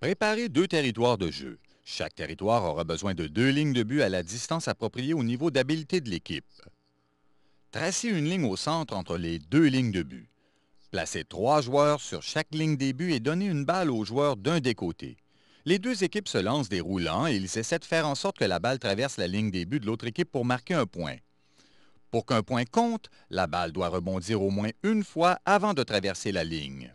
Préparez deux territoires de jeu. Chaque territoire aura besoin de deux lignes de but à la distance appropriée au niveau d'habileté de l'équipe. Tracez une ligne au centre entre les deux lignes de but. Placez trois joueurs sur chaque ligne des buts et donnez une balle aux joueurs d'un des côtés. Les deux équipes se lancent des roulants et ils essaient de faire en sorte que la balle traverse la ligne des buts de l'autre équipe pour marquer un point. Pour qu'un point compte, la balle doit rebondir au moins une fois avant de traverser la ligne.